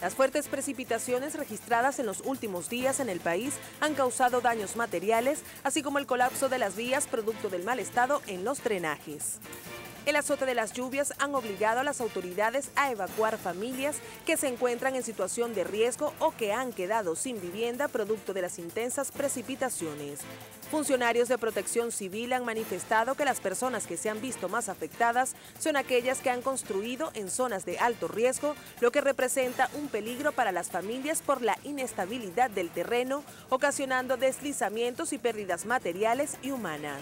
Las fuertes precipitaciones registradas en los últimos días en el país han causado daños materiales, así como el colapso de las vías producto del mal estado en los drenajes. El azote de las lluvias han obligado a las autoridades a evacuar familias que se encuentran en situación de riesgo o que han quedado sin vivienda producto de las intensas precipitaciones. Funcionarios de protección civil han manifestado que las personas que se han visto más afectadas son aquellas que han construido en zonas de alto riesgo, lo que representa un peligro para las familias por la inestabilidad del terreno, ocasionando deslizamientos y pérdidas materiales y humanas.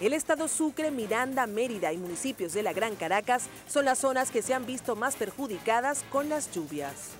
El estado Sucre, Miranda, Mérida y municipios de la Gran Caracas son las zonas que se han visto más perjudicadas con las lluvias.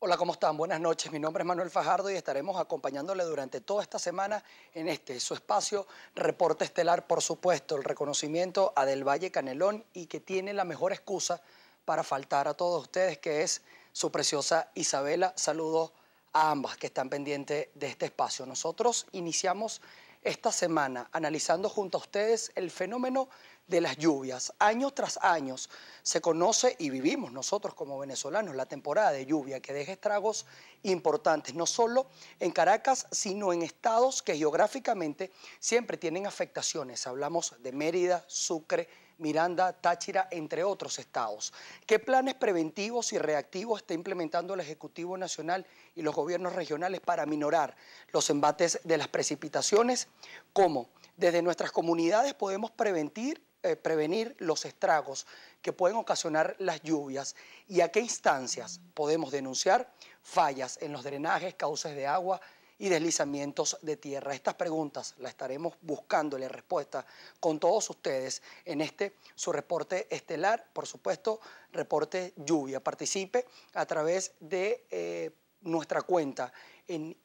Hola, ¿cómo están? Buenas noches. Mi nombre es Manuel Fajardo y estaremos acompañándole durante toda esta semana en este, su espacio Reporte Estelar, por supuesto, el reconocimiento a Del Valle Canelón y que tiene la mejor excusa para faltar a todos ustedes, que es su preciosa Isabela. Saludos a ambas que están pendientes de este espacio. Nosotros iniciamos esta semana analizando junto a ustedes el fenómeno de las lluvias. Años tras años se conoce y vivimos nosotros como venezolanos la temporada de lluvia que deja estragos importantes, no solo en Caracas, sino en estados que geográficamente siempre tienen afectaciones. Hablamos de Mérida, Sucre, Miranda, Táchira, entre otros estados. ¿Qué planes preventivos y reactivos está implementando el Ejecutivo Nacional y los gobiernos regionales para minorar los embates de las precipitaciones? ¿Cómo? Desde nuestras comunidades podemos prevenir, eh, prevenir los estragos que pueden ocasionar las lluvias y a qué instancias podemos denunciar fallas en los drenajes, cauces de agua, y deslizamientos de tierra. Estas preguntas las estaremos buscando la respuesta con todos ustedes en este su reporte estelar, por supuesto, reporte lluvia. Participe a través de eh, nuestra cuenta en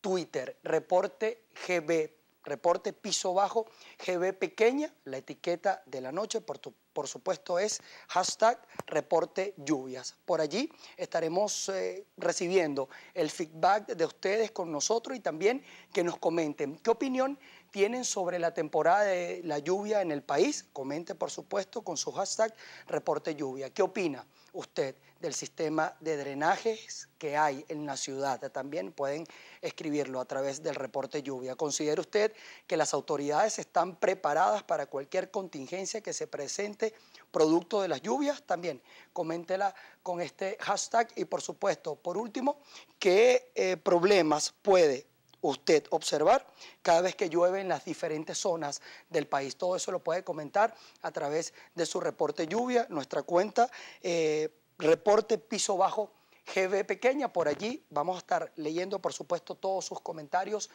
Twitter, reporte GB reporte piso bajo GB pequeña, la etiqueta de la noche, por, supuesto es hashtag reporte lluvias. Por allí estaremos eh, recibiendo el feedback de ustedes con nosotros y también que nos comenten qué opinión tienen sobre la temporada de la lluvia en el país. Comente, por supuesto, con su hashtag reporte lluvia. ¿Qué opina? usted del sistema de drenajes que hay en la ciudad. También pueden escribirlo a través del reporte lluvia. ¿Considera usted que las autoridades están preparadas para cualquier contingencia que se presente producto de las lluvias? También coméntela con este hashtag y por supuesto, por último, ¿qué eh, problemas puede usted observar cada vez que llueve en las diferentes zonas del país. Todo eso lo puede comentar a través de su reporte lluvia, nuestra cuenta, eh, reporte piso bajo. GB Pequeña, por allí vamos a estar leyendo, por supuesto, todos sus comentarios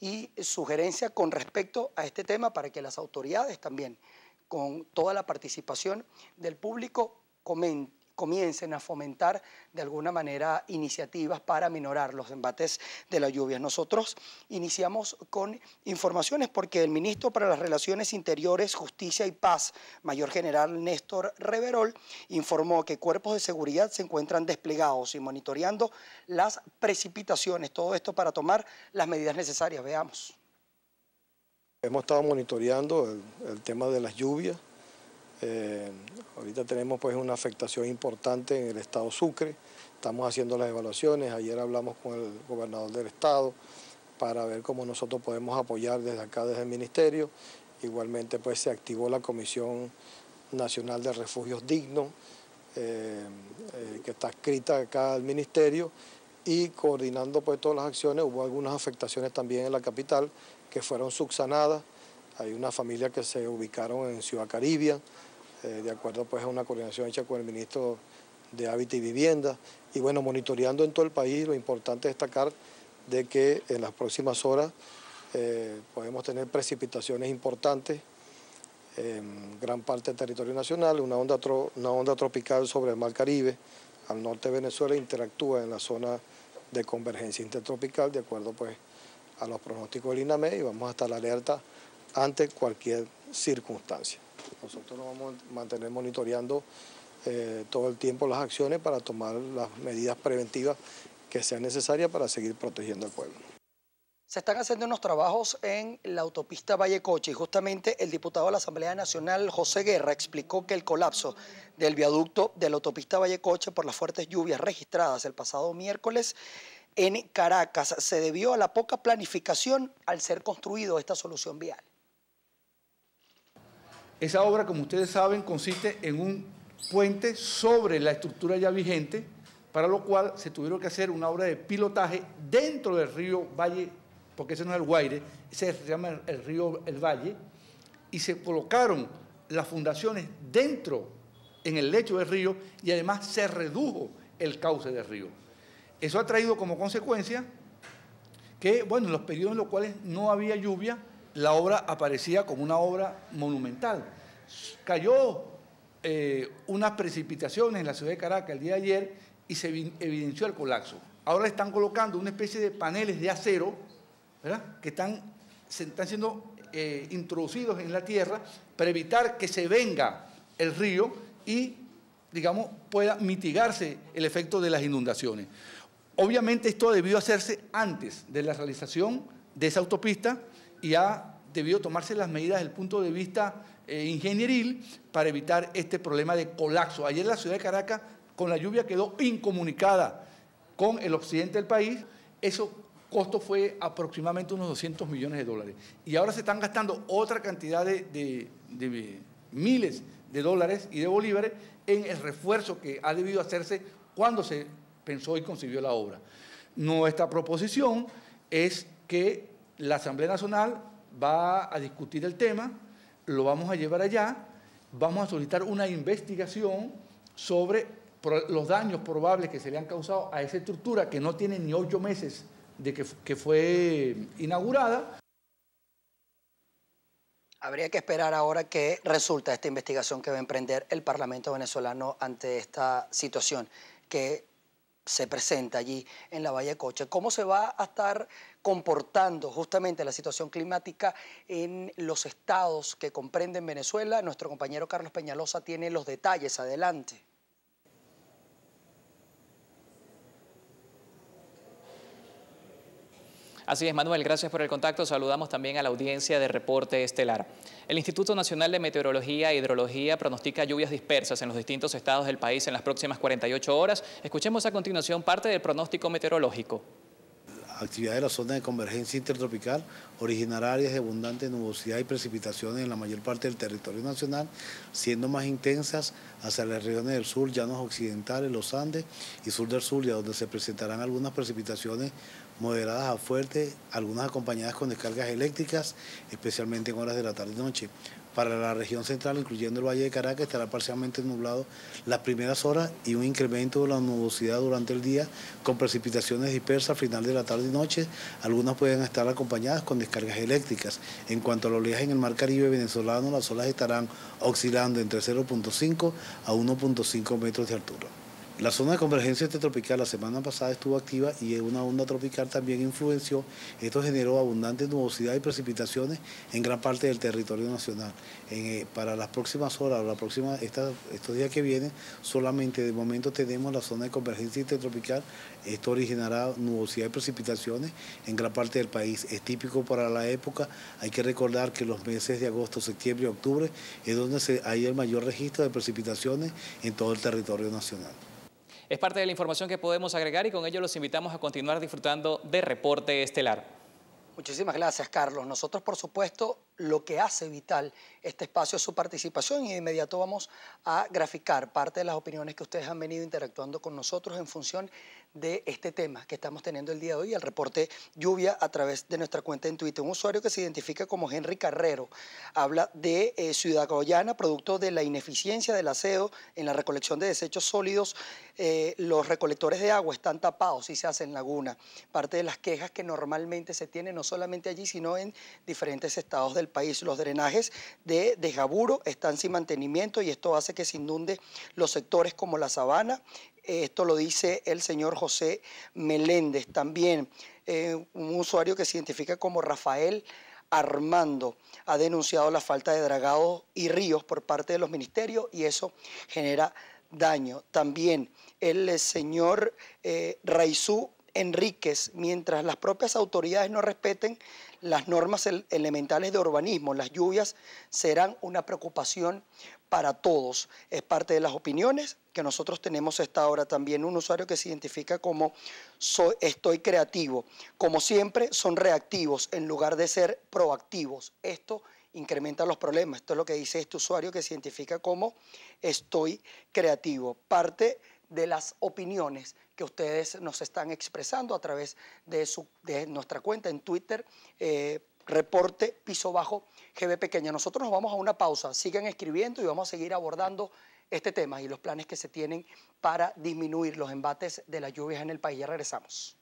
y sugerencias con respecto a este tema para que las autoridades también, con toda la participación del público, comenten comiencen a fomentar de alguna manera iniciativas para minorar los embates de las lluvias. Nosotros iniciamos con informaciones porque el ministro para las Relaciones Interiores, Justicia y Paz, mayor general Néstor Reverol, informó que cuerpos de seguridad se encuentran desplegados y monitoreando las precipitaciones. Todo esto para tomar las medidas necesarias. Veamos. Hemos estado monitoreando el, el tema de las lluvias eh, ahorita tenemos pues una afectación importante en el estado Sucre, estamos haciendo las evaluaciones, ayer hablamos con el gobernador del estado para ver cómo nosotros podemos apoyar desde acá, desde el ministerio. Igualmente pues se activó la Comisión Nacional de Refugios Dignos, eh, eh, que está escrita acá al ministerio, y coordinando pues todas las acciones, hubo algunas afectaciones también en la capital que fueron subsanadas, hay una familia que se ubicaron en Ciudad Caribia, eh, de acuerdo pues, a una coordinación hecha con el ministro de Hábitat y Vivienda. Y bueno, monitoreando en todo el país, lo importante es destacar de que en las próximas horas eh, podemos tener precipitaciones importantes en gran parte del territorio nacional, una onda, una onda tropical sobre el Mar Caribe, al norte de Venezuela, interactúa en la zona de convergencia intertropical, de acuerdo pues a los pronósticos del INAME y vamos a estar alerta ante cualquier circunstancia. Nosotros nos vamos a mantener monitoreando eh, todo el tiempo las acciones para tomar las medidas preventivas que sean necesarias para seguir protegiendo al pueblo. Se están haciendo unos trabajos en la autopista Vallecoche y justamente el diputado de la Asamblea Nacional, José Guerra, explicó que el colapso del viaducto de la autopista Vallecoche por las fuertes lluvias registradas el pasado miércoles en Caracas se debió a la poca planificación al ser construido esta solución vial. Esa obra, como ustedes saben, consiste en un puente sobre la estructura ya vigente, para lo cual se tuvieron que hacer una obra de pilotaje dentro del río Valle, porque ese no es el Guaire, ese se llama el río El Valle, y se colocaron las fundaciones dentro, en el lecho del río, y además se redujo el cauce del río. Eso ha traído como consecuencia que, bueno, en los periodos en los cuales no había lluvia, la obra aparecía como una obra monumental. Cayó eh, unas precipitaciones en la ciudad de Caracas el día de ayer y se evidenció el colapso. Ahora están colocando una especie de paneles de acero, Que están, se están siendo eh, introducidos en la tierra para evitar que se venga el río y, digamos, pueda mitigarse el efecto de las inundaciones. Obviamente esto debió hacerse antes de la realización de esa autopista y ha debido tomarse las medidas desde el punto de vista eh, ingenieril para evitar este problema de colapso. Ayer la ciudad de Caracas con la lluvia quedó incomunicada con el occidente del país. Eso costo fue aproximadamente unos 200 millones de dólares. Y ahora se están gastando otra cantidad de, de miles de dólares y de bolívares en el refuerzo que ha debido hacerse cuando se pensó y concibió la obra. Nuestra proposición es que la Asamblea Nacional va a discutir el tema, lo vamos a llevar allá, vamos a solicitar una investigación sobre los daños probables que se le han causado a esa estructura que no tiene ni ocho meses de que, fue inaugurada. Habría que esperar ahora qué resulta esta investigación que va a emprender el Parlamento venezolano ante esta situación, que se presenta allí en la Valle de Coche. ¿Cómo se va a estar comportando justamente la situación climática en los estados que comprenden Venezuela? Nuestro compañero Carlos Peñalosa tiene los detalles. Adelante. Así es, Manuel, gracias por el contacto. Saludamos también a la audiencia de Reporte Estelar. El Instituto Nacional de Meteorología e Hidrología pronostica lluvias dispersas en los distintos estados del país en las próximas 48 horas. Escuchemos a continuación parte del pronóstico meteorológico La actividad de la zona de convergencia intertropical originará áreas de abundante nubosidad y precipitaciones en la mayor parte del territorio nacional, siendo más intensas hacia las regiones del sur, llanos occidentales, los Andes y sur del sur, ya donde se presentarán algunas precipitaciones moderadas a fuertes, algunas acompañadas con descargas eléctricas, especialmente en horas de la tarde y noche. Para la región central, incluyendo el Valle de Caracas, estará parcialmente nublado las primeras horas y un incremento de la nubosidad durante el día con precipitaciones dispersas a final de la tarde y noche. Algunas pueden estar acompañadas con descargas eléctricas. En cuanto a los oleaje en el mar Caribe venezolano, las olas estarán oscilando entre 0.5 a 1.5 metros de altura. La zona de convergencia tropical la semana pasada estuvo activa y una onda tropical también influenció. Esto generó abundante nubosidad y precipitaciones en gran parte del territorio nacional. Eh, para las próximas horas, la próxima, estos días que vienen, solamente de momento tenemos la zona de convergencia tropical. Esto originará nubosidad y precipitaciones en gran parte del país. Es típico para la época. Hay que recordar que los meses de agosto, septiembre y octubre es donde hay el mayor registro de precipitaciones en todo el territorio nacional. Es parte de la información que podemos agregar y con ello los invitamos a continuar disfrutando de Reporte Estelar. Muchísimas gracias, Carlos. Nosotros, por supuesto, lo que hace vital este espacio es su participación y de inmediato vamos a graficar parte de las opiniones que ustedes han venido interactuando con nosotros en función de este tema que estamos teniendo el día de hoy, el reporte lluvia a través de nuestra cuenta en Twitter. Un usuario que se identifica como Henry Carrero habla de eh, Ciudad Goyana, producto de la ineficiencia del aseo en la recolección de desechos sólidos. Eh, los recolectores de agua están tapados y se hacen laguna. Parte de las quejas que normalmente se tienen, no solamente allí, sino en diferentes estados del país. Los drenajes de, de Jaburo están sin mantenimiento y esto hace que se inunde los sectores como la sabana esto lo dice el señor José Meléndez también, eh, un usuario que se identifica como Rafael. Armando ha denunciado la falta de dragados y ríos por parte de los ministerios y eso genera daño. También el señor eh, Raizú Enríquez, mientras las propias autoridades no respeten las normas elementales de urbanismo, las lluvias, serán una preocupación para todos. Es parte de las opiniones que nosotros tenemos hasta ahora también un usuario que se identifica como soy, estoy creativo. Como siempre, son reactivos en lugar de ser proactivos. Esto incrementa los problemas. Esto es lo que dice este usuario que se identifica como estoy creativo. Parte de las opiniones que ustedes nos están expresando a través de, su, de nuestra cuenta en Twitter, eh, reporte piso bajo GB Pequeña. Nosotros nos vamos a una pausa, sigan escribiendo y vamos a seguir abordando este tema y los planes que se tienen para disminuir los embates de las lluvias en el país. Ya regresamos.